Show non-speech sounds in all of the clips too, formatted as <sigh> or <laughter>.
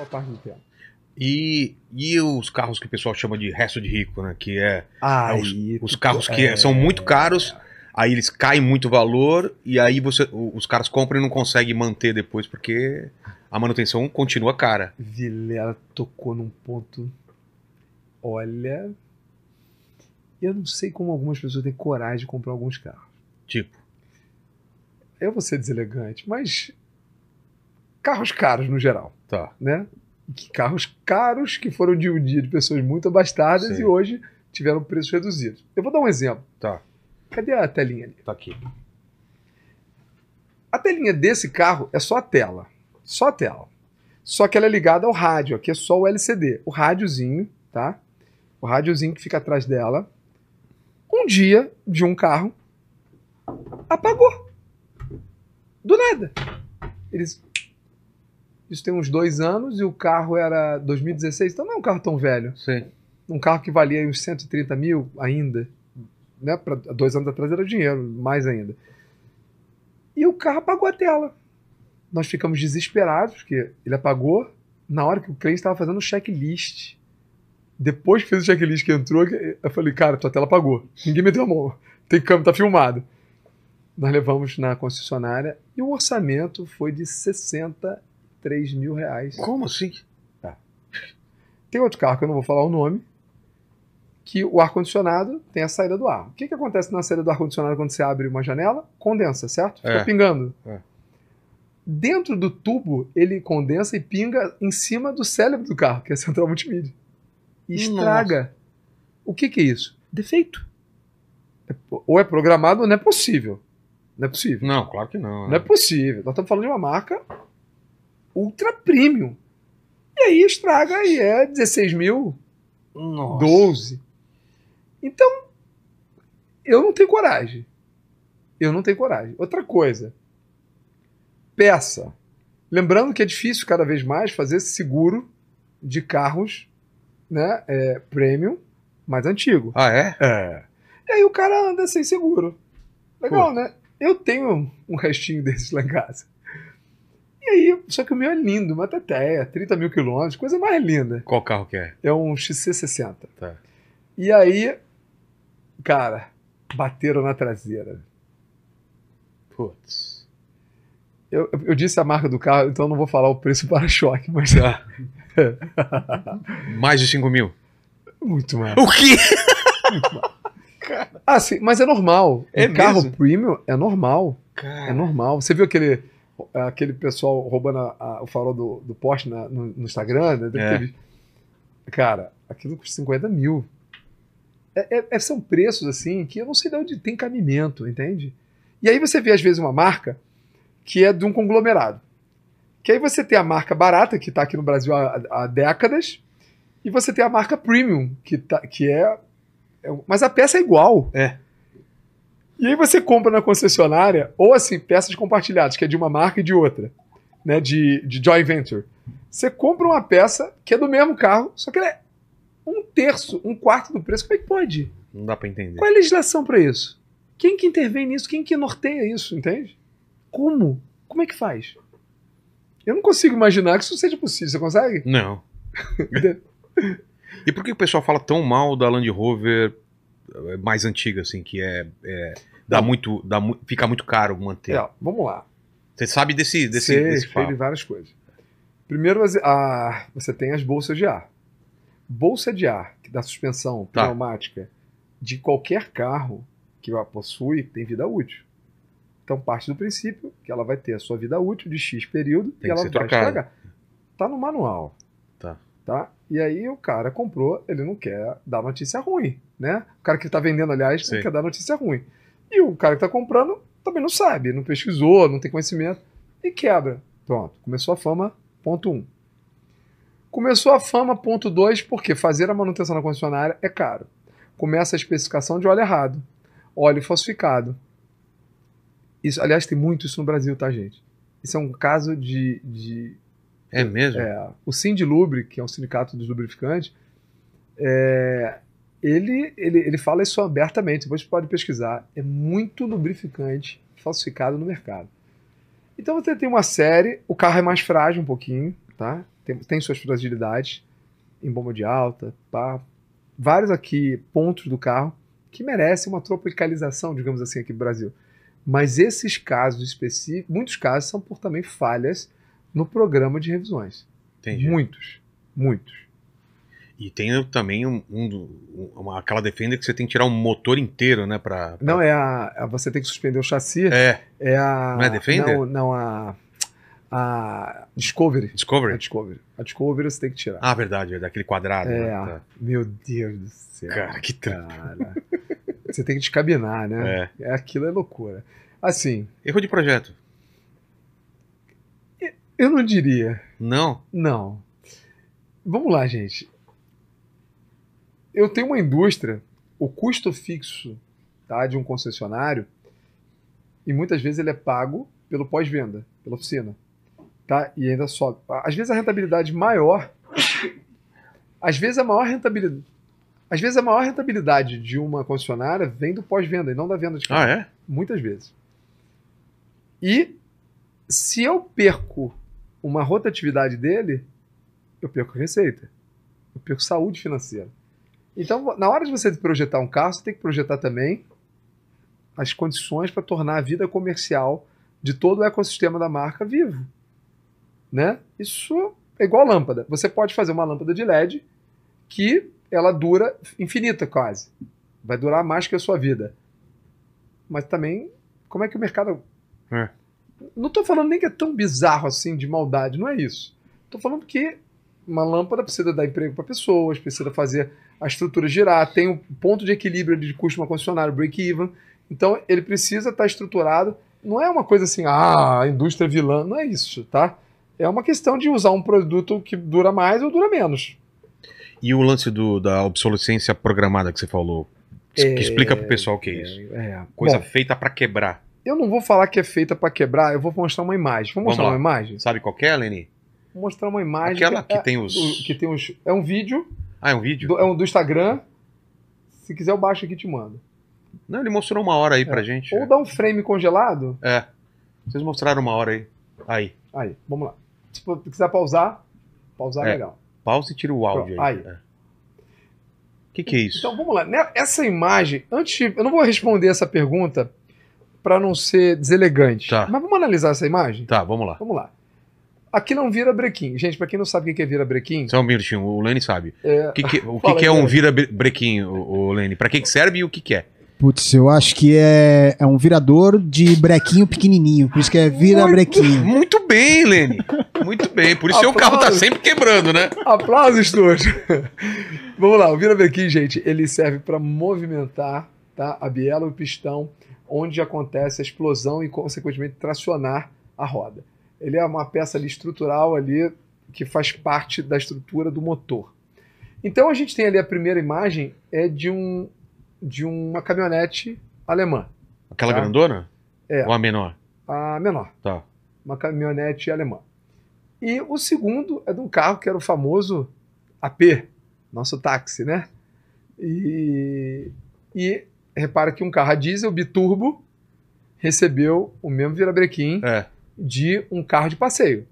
boa parte do tempo. E, e os carros que o pessoal chama de resto de rico, né? Que é, ah, é os, os, carros que é, são muito caros, aí eles caem muito valor, e aí você, os caras compram e não conseguem manter depois, porque a manutenção continua cara. Vilela tocou num ponto. Olha. Eu não sei como algumas pessoas têm coragem de comprar alguns carros. Tipo. Eu vou ser deselegante, mas carros caros no geral. Tá. Né? Carros caros que foram de um dia de pessoas muito abastadas Sim. e hoje tiveram preços reduzidos. Eu vou dar um exemplo. Tá. Cadê a telinha ali? Tá aqui. A telinha desse carro é só a tela. Só a tela. Só que ela é ligada ao rádio. Aqui é só o LCD. O rádiozinho, tá? O rádiozinho que fica atrás dela. Um dia, de um carro, apagou. Do nada. Eles isso tem uns dois anos e o carro era 2016, então não é um carro tão velho. Sim. Um carro que valia uns 130 mil ainda. Né? Pra, dois anos atrás era dinheiro, mais ainda. E o carro apagou a tela. Nós ficamos desesperados, porque ele apagou na hora que o cliente estava fazendo o checklist. Depois que fez o checklist que entrou, eu falei, cara, tua tela apagou. Ninguém meteu a mão. Tem câmera, tá filmado. Nós levamos na concessionária e o orçamento foi de 60 3 mil reais. Como assim? Tá. Tem outro carro que eu não vou falar o nome, que o ar-condicionado tem a saída do ar. O que, que acontece na saída do ar-condicionado quando você abre uma janela? Condensa, certo? Fica é. pingando. É. Dentro do tubo, ele condensa e pinga em cima do cérebro do carro, que é a central multimídia. E estraga. Nossa. O que, que é isso? Defeito. É, ou é programado ou não é possível. Não é possível. Não, claro que não. Né? Não é possível. Nós estamos falando de uma marca ultra premium. E aí estraga e é 16 mil, Nossa. 12. Então, eu não tenho coragem. Eu não tenho coragem. Outra coisa, peça. Lembrando que é difícil cada vez mais fazer seguro de carros né, é, premium mais antigo. Ah, é? É. E aí o cara anda sem seguro. Legal, Pô. né? Eu tenho um restinho desses lá em casa aí, só que o meu é lindo, uma teteia, 30 mil quilômetros, coisa mais linda. Qual carro que é? É um XC60. Tá. E aí, cara, bateram na traseira. Putz. Eu, eu disse a marca do carro, então não vou falar o preço para choque, mas. Ah. <laughs> mais de 5 mil? Muito mais. O quê? Muito Ah, sim, mas é normal. É um carro premium é normal. Cara. É normal. Você viu aquele é aquele pessoal roubando a, a, o farol do, do na, no, no, Instagram, né? Deve é. ter visto. Cara, aquilo custa 50 mil. É, é, é, são preços assim que eu não sei de onde tem cabimento, entende? E aí você vê, às vezes, uma marca que é de um conglomerado. Que aí você tem a marca barata, que está aqui no Brasil há, há, décadas, e você tem a marca premium, que, tá, que é, é. Mas a peça é igual. É. E aí você compra na concessionária, ou assim, peças compartilhadas, que é de uma marca e de outra, né? De, de joint venture. Você compra uma peça que é do mesmo carro, só que ela é um terço, um quarto do preço. Como é que pode? Não dá para entender. Qual é a legislação para isso? Quem que intervém nisso? Quem que norteia isso, entende? Como? Como é que faz? Eu não consigo imaginar que isso seja possível. Você consegue? Não. <laughs> e por que o pessoal fala tão mal da Land Rover eh, mais antiga, assim, que é, é Dá muito, dá, fica muito caro manter. É, vamos lá. Você sabe desse, desse, sei, desse sei várias coisas. Primeiro, a, ah, você tem as bolsas de ar. Bolsa de ar da suspensão tá. pneumática de qualquer carro que ela possui tem vida útil. Então parte do princípio que ela vai ter a sua vida útil de X período tem e ela vai trocada. estragar. Tá no manual. Tá. tá. E aí o cara comprou, ele não quer dar notícia ruim, né? O cara que está vendendo, aliás, Sim. não quer dar notícia ruim. E o cara que está comprando também não sabe, não pesquisou, não tem conhecimento e quebra. Pronto, começou a fama, ponto um. Começou a fama, ponto dois, porque fazer a manutenção na concessionária é caro. Começa a especificação de óleo errado, óleo falsificado. Isso, aliás, tem muito isso no Brasil, tá, gente? Isso é um caso de. de é mesmo? É, o Sindilubre, que é um sindicato dos lubrificantes, é, ele, ele, ele fala isso abertamente, depois pode pesquisar. É muito lubrificante falsificado no mercado. Então você tem uma série, o carro é mais frágil um pouquinho, tá? Tem, tem suas fragilidades em bomba de alta, pá. Vários aqui pontos do carro que merecem uma tropicalização, digamos assim, aqui no Brasil. Mas esses casos específicos, muitos casos são por também falhas no programa de revisões. Entendi. Muitos, muitos. E tem também um, um, uma, aquela defenda que você tem que tirar um motor inteiro, né? Pra, pra... Não, é a, a, Você tem que suspender o chassi. É. é a, não é Defender? Não, não, a. A Discovery. Discovery? A Discovery. A Discovery você tem que tirar. Ah, verdade, verdade. É Aquele quadrado. É, né? tá. Meu Deus do céu. Cara, que trampo. você tem que descabinar, né? É. é. Aquilo é loucura. Assim. Erro de projeto. Eu não diria. Não? Não. Vamos lá, gente eu tenho uma indústria, o custo fixo tá, de um concessionário, e muitas vezes ele é pago pelo pós-venda, pela oficina. Tá? E ainda sobe. Às vezes a rentabilidade maior. Às vezes a maior rentabilidade. Às vezes a maior rentabilidade de uma concessionária vem do pós-venda e não da venda de carro. Ah, é? Muitas vezes. E se eu perco uma rotatividade dele, eu perco receita. Eu perco saúde financeira. Então, na hora de você projetar um carro, você tem que projetar também as condições para tornar a vida comercial de todo o ecossistema da marca vivo. Né? Isso é igual lâmpada. Você pode fazer uma lâmpada de LED que ela dura infinita quase. Vai durar mais que a sua vida. Mas também, como é que o mercado. É. Não estou falando nem que é tão bizarro assim de maldade, não é isso. Estou falando que uma lâmpada precisa dar emprego para pessoas, precisa fazer a estrutura girar, tem um ponto de equilíbrio de custo uma concessionária, break-even. Então, ele precisa estar tá estruturado. Não é uma coisa assim, ah, a indústria é vilã. Não é isso, tá? É uma questão de usar um produto que dura mais ou dura menos. E o lance do, da obsolescência programada que você falou? Que é... explica pessoal o que é isso. É... é. Coisa Bom, feita para quebrar. Eu não vou falar que é feita para quebrar, eu vou mostrar uma imagem. Vou mostrar Vamos mostrar uma imagem? Sabe qual é, Lenny? mostrar uma imagem. Aquela que, é, que tem os. que tem os. É um vídeo. Ah, é um vídeo? Do, é um do Instagram. Se quiser, eu baixo aqui e te mando. Não, ele mostrou uma hora aí é. pra gente. Ou é. dá um frame congelado. É. Vocês mostraram uma hora aí. Aí. Aí, vamos lá. Se quiser pausar, pausar é, é legal. Pausa e tira o áudio Pronto, aí. aí. É. O que, que, é isso? Então vamos lá. Né, essa imagem, antes. eu não vou responder essa pergunta para não ser deselegante. Tá. Mas vamos analisar essa imagem? Tá, vamos lá. Vamos lá. Aquilo é um vira-brequim. Gente, para quem não sabe o que é vira-brequim. Só um minutinho, o Lene sabe. É... Que que, o que, que, é um vira-brequim, o Lene? Para que, que serve e o que, que é? Putz, eu acho que é, é um virador de brequinho pequenininho, por isso que é vira-brequinho. Muito, muito, bem, Lene. Muito bem, por isso o carro tá sempre quebrando, né? Aplausos, todos. Vamos lá, o vira-brequim, gente, ele serve para movimentar tá, a biela e o pistão onde acontece a explosão e, consequentemente, tracionar a roda ele é uma peça ali estrutural ali que faz parte da estrutura do motor. Então a gente tem ali a primeira imagem é de um de uma caminhonete alemã. Aquela tá? grandona? É. Ou a menor? A menor. Tá. Uma caminhonete alemã. E o segundo é de um carro que era o famoso AP, nosso táxi, né? E, e repara que um carro a diesel biturbo recebeu o mesmo virabrequim é de um carro de passeio.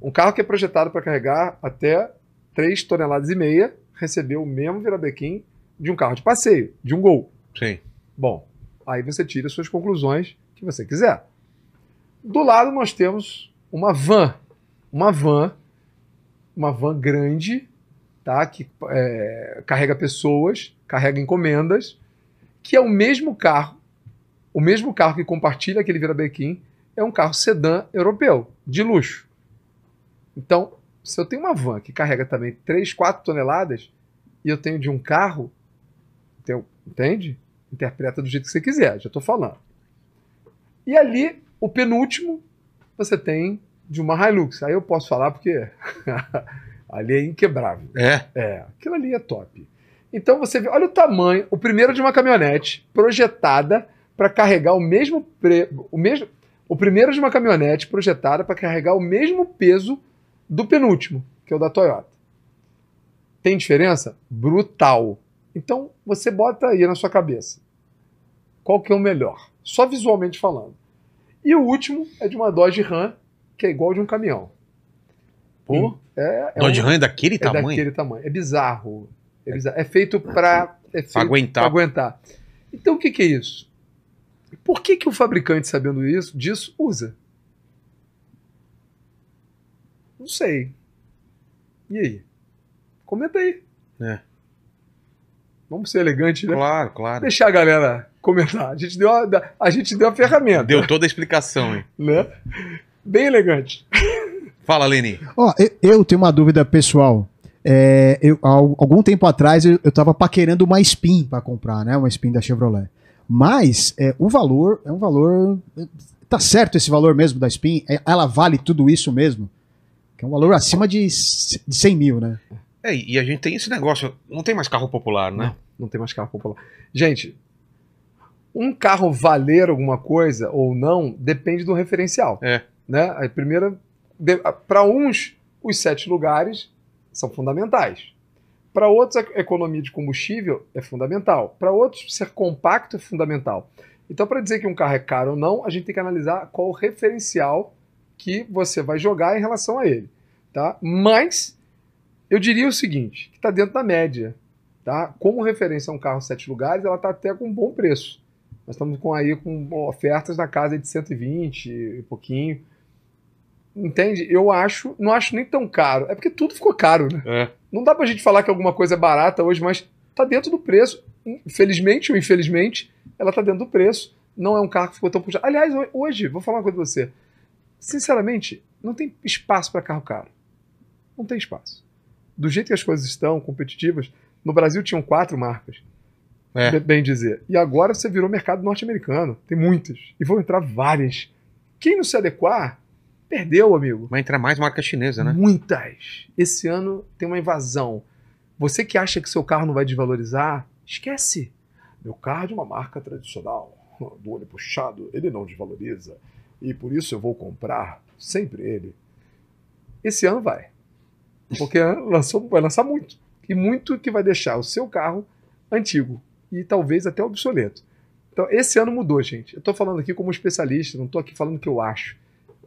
Um carro que é projetado para carregar até 3 toneladas e meia recebeu o mesmo virabequim de um carro de passeio, de um gol. Sim. Bom, aí você tira suas conclusões que você quiser. Do lado nós temos uma van, uma van, uma van grande, tá? Que é, carrega pessoas, carrega encomendas, que é o mesmo carro, o mesmo carro que compartilha aquele virabequim é um carro sedã europeu, de luxo. Então, se eu tenho uma van que carrega também 3, 4 toneladas e eu tenho de um carro, então, entende? Interpreta do jeito que você quiser, já estou falando. E ali, o penúltimo, você tem de uma Hilux. Aí eu posso falar porque <laughs> ali é inquebrável. É? É, aquilo ali é top. Então você vê, olha o tamanho, o primeiro de uma caminhonete projetada para carregar o mesmo, pre, o mesmo o primeiro é de uma caminhonete projetada para carregar o mesmo peso do penúltimo, que é o da Toyota. Tem diferença? Brutal. Então você bota aí na sua cabeça. Qual que é o melhor? Só visualmente falando. E o último é de uma Dodge Ram, que é igual de um caminhão. Pô, hum. é, é Dodge um, Ram é daquele é tamanho? Daquele tamanho. É bizarro. É, bizarro. é feito para é aguentar. aguentar. Então o que, que é isso? por que, que o fabricante, sabendo isso, disso, usa? Não sei. E aí? Comenta aí. É. Vamos ser elegante, né? Claro, claro. Deixar a galera comentar. A gente deu a, a, gente deu a ferramenta. Deu toda a explicação, hein? <laughs> Né? Bem elegante. Fala, Leni. Ó, oh, eu, eu, tenho uma dúvida pessoal. É, eu, algum tempo atrás eu, estava paquerando uma spin para comprar, né? Uma spin da Chevrolet. Mas é, o valor é um valor. Tá certo esse valor mesmo da Spin? É, ela vale tudo isso mesmo? Que é um valor acima de, de 100 mil, né? É, e a gente tem esse negócio. Não tem mais carro popular, né? Não, não tem mais carro popular. Gente, um carro valer alguma coisa ou não depende do referencial. É. Né? A primeira. Para uns, os sete lugares são fundamentais. Para outros, a economia de combustível é fundamental. Para outros, ser compacto é fundamental. Então, para dizer que um carro é caro ou não, a gente tem que analisar qual o referencial que você vai jogar em relação a ele. Tá? Mas eu diria o seguinte: que está dentro da média. Tá? Como referência a um carro sete lugares, ela está até com um bom preço. Nós estamos com aí com ofertas na casa de 120 e pouquinho. Entende? Eu acho, não acho nem tão caro. É porque tudo ficou caro, né? É. Não dá pra gente falar que alguma coisa é barata hoje, mas tá dentro do preço. Felizmente ou infelizmente, ela tá dentro do preço. Não é um carro que ficou tão puxado. Aliás, hoje, vou falar uma coisa pra você. Sinceramente, não tem espaço para carro caro. Não tem espaço. Do jeito que as coisas estão, competitivas, no Brasil tinham quatro marcas. É. Bem dizer. E agora você virou mercado norte-americano. Tem muitas. E vão entrar várias. Quem não se adequar Perdeu, amigo. Vai entrar mais marca chinesa, né? Muitas. Esse ano tem uma invasão. Você que acha que seu carro não vai desvalorizar, esquece. Meu carro é de uma marca tradicional, do olho puxado, ele não desvaloriza. E por isso eu vou comprar sempre ele. Esse ano vai. Porque <laughs> lançou, vai lançar muito. E muito que vai deixar o seu carro antigo e talvez até obsoleto. Então, esse ano mudou, gente. Eu estou falando aqui como especialista, não estou aqui falando o que eu acho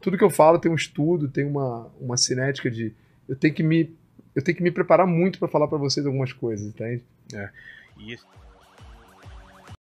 tudo que eu falo tem um estudo, tem uma, uma cinética de. Eu tenho que me, eu tenho que me preparar muito para falar para vocês algumas coisas, entende? É. E